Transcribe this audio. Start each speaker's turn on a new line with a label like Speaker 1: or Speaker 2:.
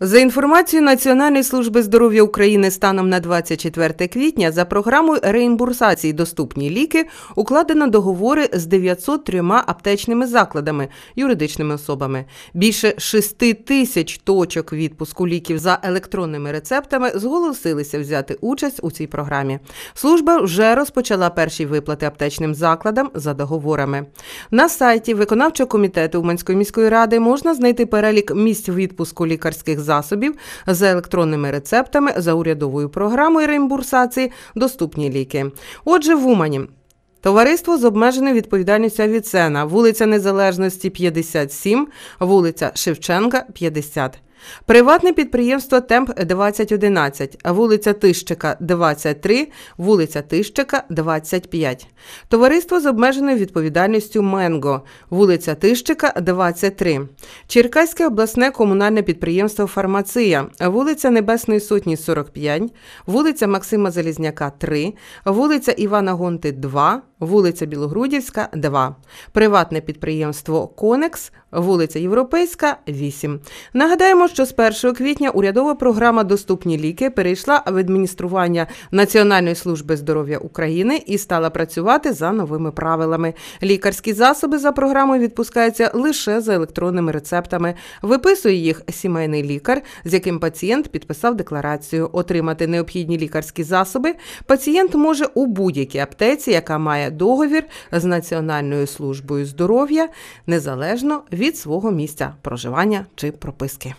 Speaker 1: За інформацією Національної служби здоров'я України станом на 24 квітня за програмою реімбурсації доступні ліки укладено договори з 903 аптечними закладами, юридичними особами. Більше 6 тисяч точок відпуску ліків за електронними рецептами зголосилися взяти участь у цій програмі. Служба вже розпочала перші виплати аптечним закладам за договорами. На сайті виконавчого комітету Уманської міської ради можна знайти перелік місць відпуску лікарських засобів за електронними рецептами за урядовою програмою реімбурсації доступні ліки. Отже, в Умані. Товариство з обмеженою відповідальністю Авіцена, вулиця Незалежності, 57, вулиця Шевченка, 50. Приватне підприємство Темп 2011, вулиця Тищика, 23, вулиця Тищика, 25. Товариство з обмеженою відповідальністю Менго, вулиця Тищика, 23. Черкаське обласне комунальне підприємство Фармація, вулиця Небесної Сотні, 45, вулиця Максима Залізняка, 3, вулиця Івана Гонти, 2 вулиця Білогрудівська, 2, приватне підприємство Конекс, вулиця Європейська, 8. Нагадаємо, що з 1 квітня урядова програма Доступні ліки перейшла в адміністрування Національної служби здоров'я України і стала працювати за новими правилами. Лікарські засоби за програмою відпускаються лише за електронними рецептами. Виписує їх сімейний лікар, з яким пацієнт підписав декларацію. Отримати необхідні лікарські засоби. Пацієнт може у будь-якій аптеці, яка має договір з Національною службою здоров'я незалежно від свого місця проживання чи прописки.